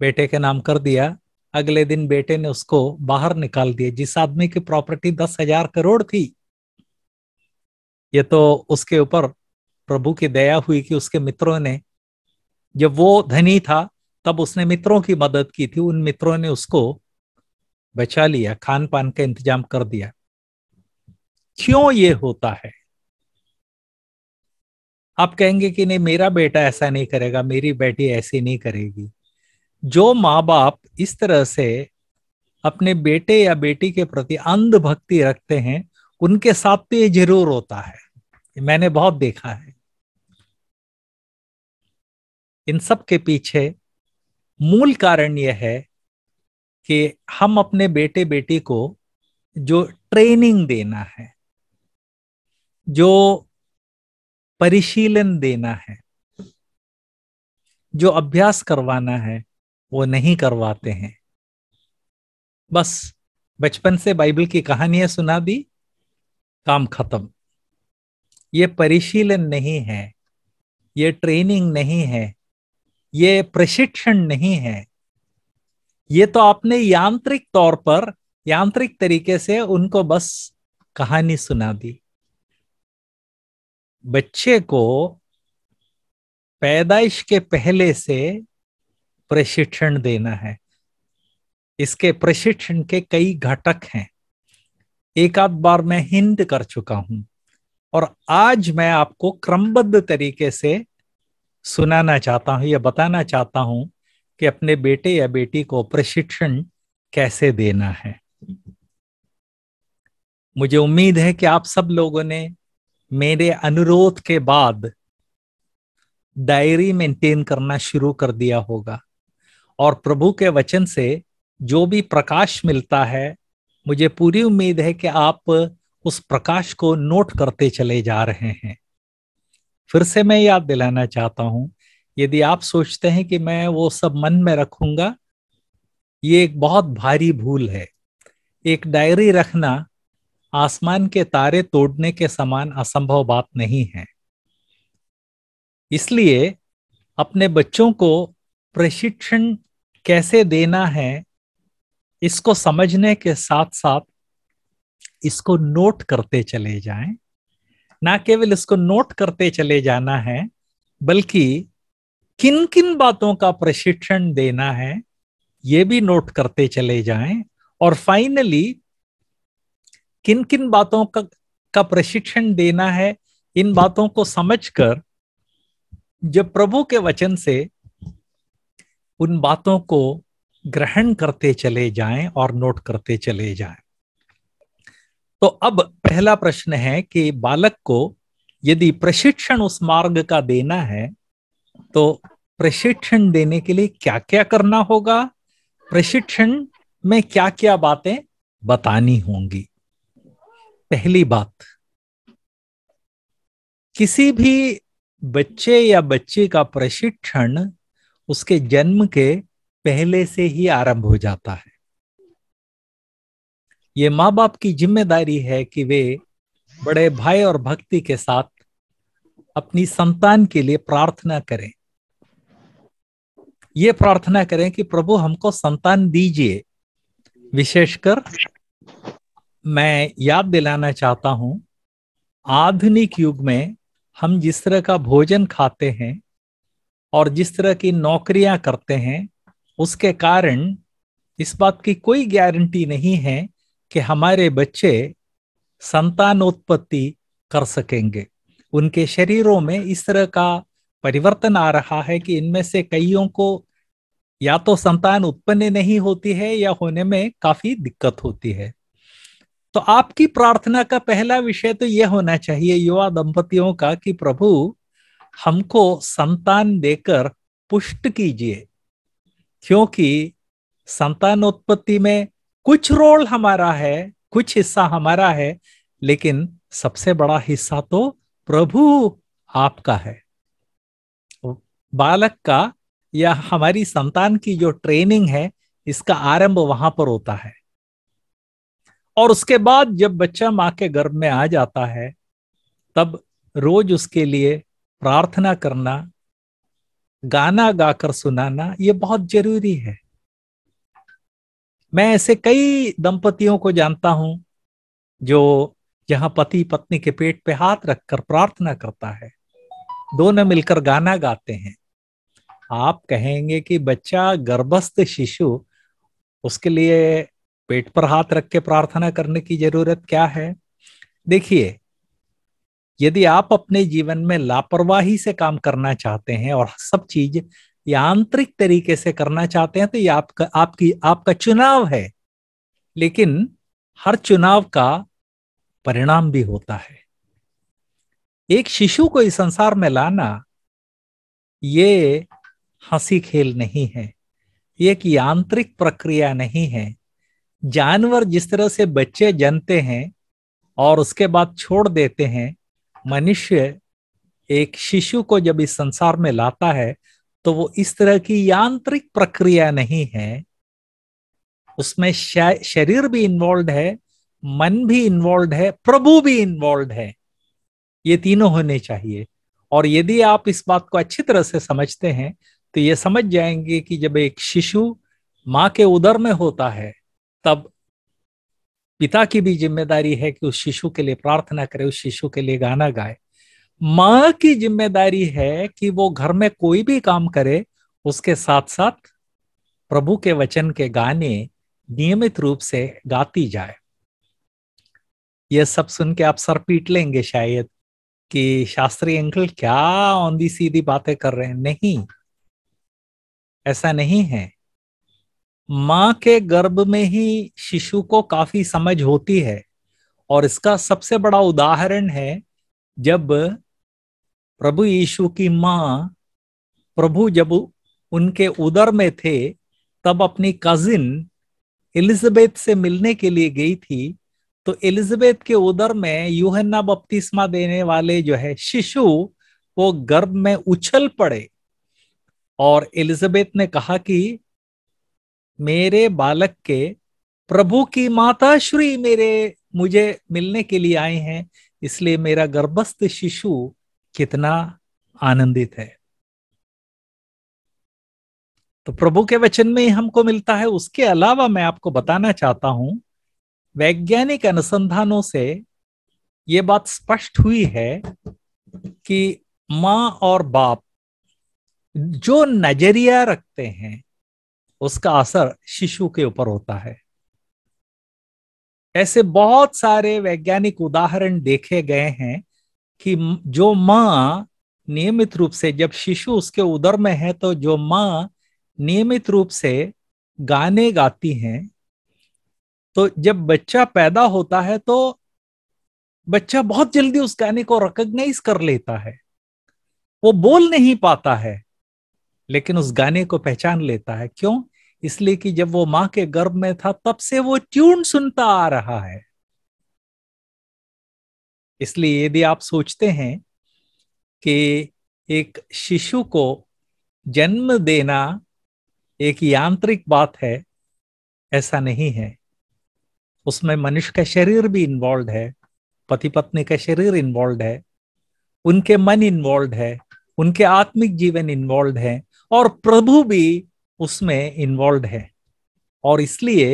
बेटे के नाम कर दिया अगले दिन बेटे ने उसको बाहर निकाल दिया जिस आदमी की प्रॉपर्टी दस हजार करोड़ थी ये तो उसके ऊपर प्रभु की दया हुई कि उसके मित्रों ने जब वो धनी था तब उसने मित्रों की मदद की थी उन मित्रों ने उसको बचा लिया खान पान का इंतजाम कर दिया क्यों ये होता है आप कहेंगे कि नहीं मेरा बेटा ऐसा नहीं करेगा मेरी बेटी ऐसी नहीं करेगी जो माँ बाप इस तरह से अपने बेटे या बेटी के प्रति अंध भक्ति रखते हैं उनके साथ तो ये जरूर होता है मैंने बहुत देखा है इन सब के पीछे मूल कारण यह है कि हम अपने बेटे बेटी को जो ट्रेनिंग देना है जो परिशीलन देना है जो अभ्यास करवाना है वो नहीं करवाते हैं बस बचपन से बाइबल की कहानियां सुना दी काम खत्म ये परिशीलन नहीं है ये ट्रेनिंग नहीं है ये प्रशिक्षण नहीं है ये तो आपने यांत्रिक तौर पर यांत्रिक तरीके से उनको बस कहानी सुना दी बच्चे को पैदाइश के पहले से प्रशिक्षण देना है इसके प्रशिक्षण के कई घटक हैं एक आध बार मैं हिंद कर चुका हूं और आज मैं आपको क्रमबद्ध तरीके से सुनाना चाहता हूं या बताना चाहता हूं कि अपने बेटे या बेटी को प्रशिक्षण कैसे देना है मुझे उम्मीद है कि आप सब लोगों ने मेरे अनुरोध के बाद डायरी मेंटेन करना शुरू कर दिया होगा और प्रभु के वचन से जो भी प्रकाश मिलता है मुझे पूरी उम्मीद है कि आप उस प्रकाश को नोट करते चले जा रहे हैं फिर से मैं याद दिलाना चाहता हूं यदि आप सोचते हैं कि मैं वो सब मन में रखूंगा ये एक बहुत भारी भूल है एक डायरी रखना आसमान के तारे तोड़ने के समान असंभव बात नहीं है इसलिए अपने बच्चों को प्रशिक्षण कैसे देना है इसको समझने के साथ साथ इसको नोट करते चले जाएं ना केवल इसको नोट करते चले जाना है बल्कि किन किन बातों का प्रशिक्षण देना है ये भी नोट करते चले जाएं और फाइनली किन किन बातों का का प्रशिक्षण देना है इन बातों को समझकर जब प्रभु के वचन से उन बातों को ग्रहण करते चले जाएं और नोट करते चले जाएं तो अब पहला प्रश्न है कि बालक को यदि प्रशिक्षण उस मार्ग का देना है तो प्रशिक्षण देने के लिए क्या क्या करना होगा प्रशिक्षण में क्या क्या बातें बतानी होंगी पहली बात किसी भी बच्चे या बच्चे का प्रशिक्षण उसके जन्म के पहले से ही आरंभ हो जाता है ये माँ बाप की जिम्मेदारी है कि वे बड़े भय और भक्ति के साथ अपनी संतान के लिए प्रार्थना करें ये प्रार्थना करें कि प्रभु हमको संतान दीजिए विशेषकर मैं याद दिलाना चाहता हूं आधुनिक युग में हम जिस तरह का भोजन खाते हैं और जिस तरह की नौकरियां करते हैं उसके कारण इस बात की कोई गारंटी नहीं है कि हमारे बच्चे संतानोत्पत्ति कर सकेंगे उनके शरीरों में इस तरह का परिवर्तन आ रहा है कि इनमें से कईयों को या तो संतान उत्पन्न नहीं होती है या होने में काफी दिक्कत होती है तो आपकी प्रार्थना का पहला विषय तो यह होना चाहिए युवा दंपतियों का कि प्रभु हमको संतान देकर पुष्ट कीजिए क्योंकि संतानोत्पत्ति में कुछ रोल हमारा है कुछ हिस्सा हमारा है लेकिन सबसे बड़ा हिस्सा तो प्रभु आपका है बालक का या हमारी संतान की जो ट्रेनिंग है इसका आरंभ वहां पर होता है और उसके बाद जब बच्चा माँ के गर्भ में आ जाता है तब रोज उसके लिए प्रार्थना करना गाना गाकर सुनाना ये बहुत जरूरी है मैं ऐसे कई दंपतियों को जानता हूं जो जहां पति पत्नी के पेट पे हाथ रखकर प्रार्थना करता है दोनों मिलकर गाना गाते हैं आप कहेंगे कि बच्चा गर्भस्थ शिशु उसके लिए पेट पर हाथ रख के प्रार्थना करने की जरूरत क्या है देखिए यदि आप अपने जीवन में लापरवाही से काम करना चाहते हैं और सब चीज यांत्रिक तरीके से करना चाहते हैं तो ये आपका आपकी आपका चुनाव है लेकिन हर चुनाव का परिणाम भी होता है एक शिशु को इस संसार में लाना ये हंसी खेल नहीं है ये एक यांत्रिक प्रक्रिया नहीं है जानवर जिस तरह से बच्चे जनते हैं और उसके बाद छोड़ देते हैं मनुष्य एक शिशु को जब इस संसार में लाता है तो वो इस तरह की यांत्रिक प्रक्रिया नहीं है उसमें शरीर भी इन्वॉल्व है मन भी इन्वॉल्व है प्रभु भी इन्वॉल्व है ये तीनों होने चाहिए और यदि आप इस बात को अच्छी तरह से समझते हैं तो ये समझ जाएंगे कि जब एक शिशु माँ के उदर में होता है तब पिता की भी जिम्मेदारी है कि उस शिशु के लिए प्रार्थना करे उस शिशु के लिए गाना गाए माँ की जिम्मेदारी है कि वो घर में कोई भी काम करे उसके साथ साथ प्रभु के वचन के गाने नियमित रूप से गाती जाए यह सब सुन के आप सर पीट लेंगे शायद कि शास्त्री अंकल क्या औंधी सीधी बातें कर रहे हैं नहीं ऐसा नहीं है माँ के गर्भ में ही शिशु को काफी समझ होती है और इसका सबसे बड़ा उदाहरण है जब प्रभु यीशु की माँ प्रभु जब उनके उदर में थे तब अपनी कजिन एलिजबेथ से मिलने के लिए गई थी तो एलिजबेथ के उदर में यूहन्ना बपतिस्मा देने वाले जो है शिशु वो गर्भ में उछल पड़े और एलिजबेथ ने कहा कि मेरे बालक के प्रभु की माता श्री मेरे मुझे मिलने के लिए आए हैं इसलिए मेरा गर्भस्थ शिशु कितना आनंदित है तो प्रभु के वचन में ही हमको मिलता है उसके अलावा मैं आपको बताना चाहता हूं वैज्ञानिक अनुसंधानों से ये बात स्पष्ट हुई है कि माँ और बाप जो नजरिया रखते हैं उसका असर शिशु के ऊपर होता है ऐसे बहुत सारे वैज्ञानिक उदाहरण देखे गए हैं कि जो मां नियमित रूप से जब शिशु उसके उदर में है तो जो माँ नियमित रूप से गाने गाती हैं तो जब बच्चा पैदा होता है तो बच्चा बहुत जल्दी उस गाने को रिकग्नाइज कर लेता है वो बोल नहीं पाता है लेकिन उस गाने को पहचान लेता है क्यों इसलिए कि जब वो मां के गर्भ में था तब से वो ट्यून सुनता आ रहा है इसलिए यदि आप सोचते हैं कि एक शिशु को जन्म देना एक यांत्रिक बात है ऐसा नहीं है उसमें मनुष्य का शरीर भी इन्वॉल्व है पति पत्नी का शरीर इन्वॉल्व है उनके मन इन्वॉल्व है उनके आत्मिक जीवन इन्वॉल्व है और प्रभु भी उसमें इन्वॉल्व है और इसलिए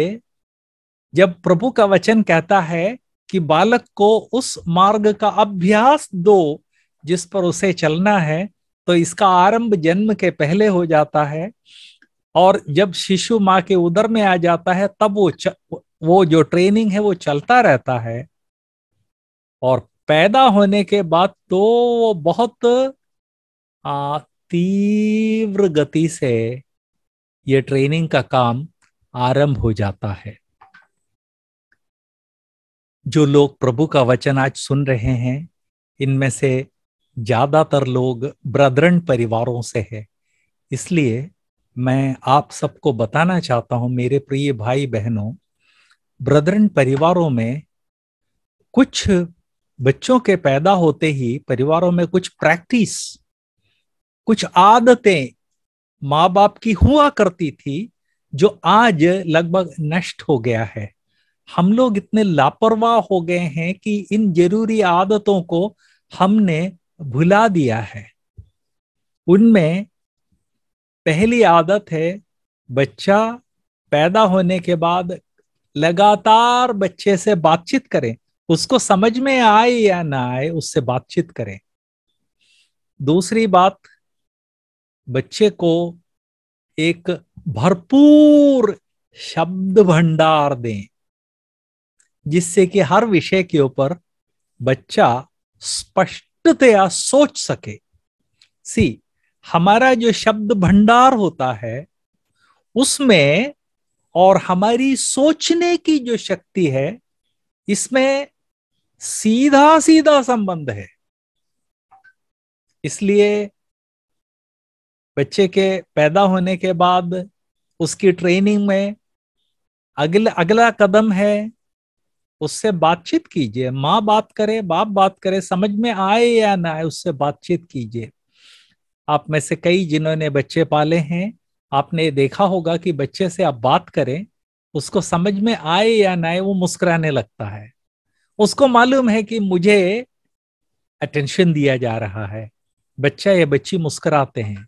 जब प्रभु का वचन कहता है कि बालक को उस मार्ग का अभ्यास दो जिस पर उसे चलना है तो इसका आरंभ जन्म के पहले हो जाता है और जब शिशु माँ के उदर में आ जाता है तब वो च, वो जो ट्रेनिंग है वो चलता रहता है और पैदा होने के बाद तो वो बहुत आ, तीव्र गति से ये ट्रेनिंग का काम आरंभ हो जाता है जो लोग प्रभु का वचन आज सुन रहे हैं इनमें से ज्यादातर लोग ब्रदरन परिवारों से है इसलिए मैं आप सबको बताना चाहता हूं मेरे प्रिय भाई बहनों ब्रदरन परिवारों में कुछ बच्चों के पैदा होते ही परिवारों में कुछ प्रैक्टिस कुछ आदतें माँ बाप की हुआ करती थी जो आज लगभग नष्ट हो गया है हम लोग इतने लापरवाह हो गए हैं कि इन जरूरी आदतों को हमने भुला दिया है उनमें पहली आदत है बच्चा पैदा होने के बाद लगातार बच्चे से बातचीत करें उसको समझ में आए या ना आए उससे बातचीत करें दूसरी बात बच्चे को एक भरपूर शब्द भंडार दें जिससे कि हर विषय के ऊपर बच्चा स्पष्टतया सोच सके सी हमारा जो शब्द भंडार होता है उसमें और हमारी सोचने की जो शक्ति है इसमें सीधा सीधा संबंध है इसलिए बच्चे के पैदा होने के बाद उसकी ट्रेनिंग में अगल, अगला कदम है उससे बातचीत कीजिए माँ बात करे बाप बात करे समझ में आए या ना आए उससे बातचीत कीजिए आप में से कई जिन्होंने बच्चे पाले हैं आपने देखा होगा कि बच्चे से आप बात करें उसको समझ में आए या ना आए वो मुस्कुराने लगता है उसको मालूम है कि मुझे अटेंशन दिया जा रहा है बच्चा या बच्ची मुस्कुराते हैं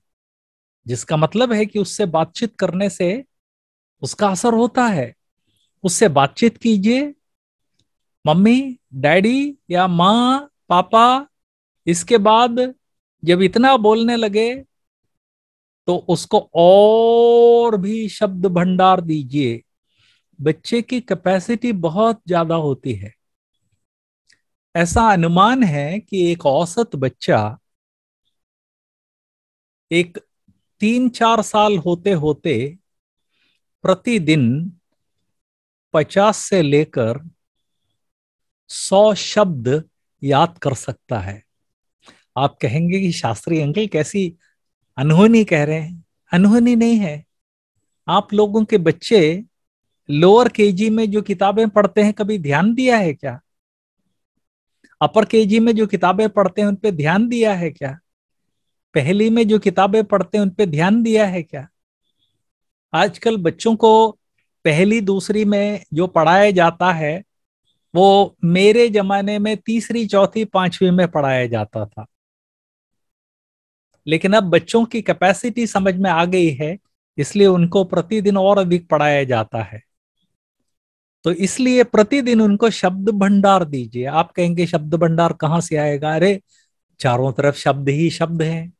जिसका मतलब है कि उससे बातचीत करने से उसका असर होता है उससे बातचीत कीजिए मम्मी डैडी या माँ पापा इसके बाद जब इतना बोलने लगे तो उसको और भी शब्द भंडार दीजिए बच्चे की कैपेसिटी बहुत ज्यादा होती है ऐसा अनुमान है कि एक औसत बच्चा एक तीन चार साल होते होते प्रतिदिन पचास से लेकर सौ शब्द याद कर सकता है आप कहेंगे कि शास्त्री अंकल कैसी अनहोनी कह रहे हैं अनहोनी नहीं है आप लोगों के बच्चे लोअर केजी में जो किताबें पढ़ते हैं कभी ध्यान दिया है क्या अपर केजी में जो किताबें पढ़ते हैं उन पर ध्यान दिया है क्या पहली में जो किताबें पढ़ते हैं उन पे ध्यान दिया है क्या आजकल बच्चों को पहली दूसरी में जो पढ़ाया जाता है वो मेरे जमाने में तीसरी चौथी पांचवी में पढ़ाया जाता था लेकिन अब बच्चों की कैपेसिटी समझ में आ गई है इसलिए उनको प्रतिदिन और अधिक पढ़ाया जाता है तो इसलिए प्रतिदिन उनको शब्द भंडार दीजिए आप कहेंगे शब्द भंडार कहाँ से आएगा अरे चारों तरफ शब्द ही शब्द हैं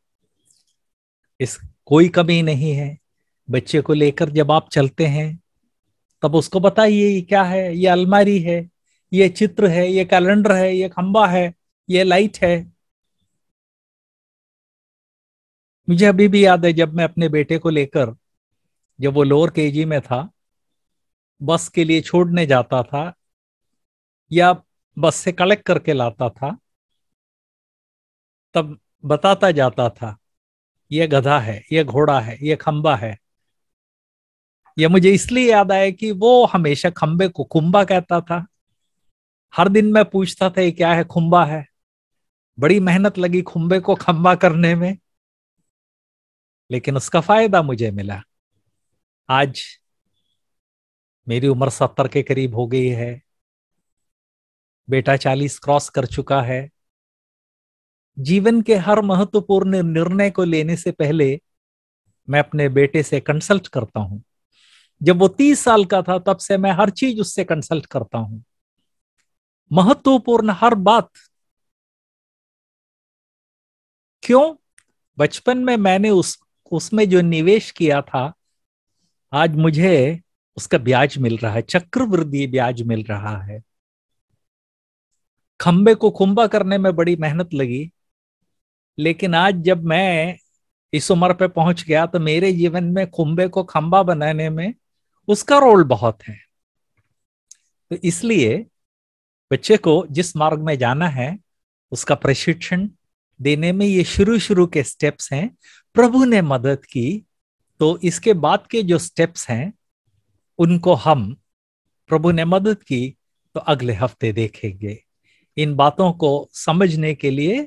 इस कोई कमी नहीं है बच्चे को लेकर जब आप चलते हैं तब उसको बताइए ये क्या है ये अलमारी है ये चित्र है ये कैलेंडर है ये खंबा है ये लाइट है मुझे अभी भी याद है जब मैं अपने बेटे को लेकर जब वो लोअर केजी में था बस के लिए छोड़ने जाता था या बस से कलेक्ट करके लाता था तब बताता जाता था ये गधा है ये घोड़ा है ये खंबा है ये मुझे इसलिए याद आया कि वो हमेशा खंबे को कुंबा कहता था हर दिन मैं पूछता था ये क्या है खुम्बा है बड़ी मेहनत लगी खुंबे को खंबा करने में लेकिन उसका फायदा मुझे मिला आज मेरी उम्र सत्तर के करीब हो गई है बेटा चालीस क्रॉस कर चुका है जीवन के हर महत्वपूर्ण निर्णय को लेने से पहले मैं अपने बेटे से कंसल्ट करता हूं जब वो तीस साल का था तब से मैं हर चीज उससे कंसल्ट करता हूं महत्वपूर्ण हर बात क्यों बचपन में मैंने उस उसमें जो निवेश किया था आज मुझे उसका ब्याज मिल रहा है चक्रवृद्धि ब्याज मिल रहा है खंबे को खुंबा करने में बड़ी मेहनत लगी लेकिन आज जब मैं इस उम्र पे पहुंच गया तो मेरे जीवन में खुम्बे को खंबा बनाने में उसका रोल बहुत है तो इसलिए बच्चे को जिस मार्ग में जाना है उसका प्रशिक्षण देने में ये शुरू शुरू के स्टेप्स हैं प्रभु ने मदद की तो इसके बाद के जो स्टेप्स हैं उनको हम प्रभु ने मदद की तो अगले हफ्ते देखेंगे इन बातों को समझने के लिए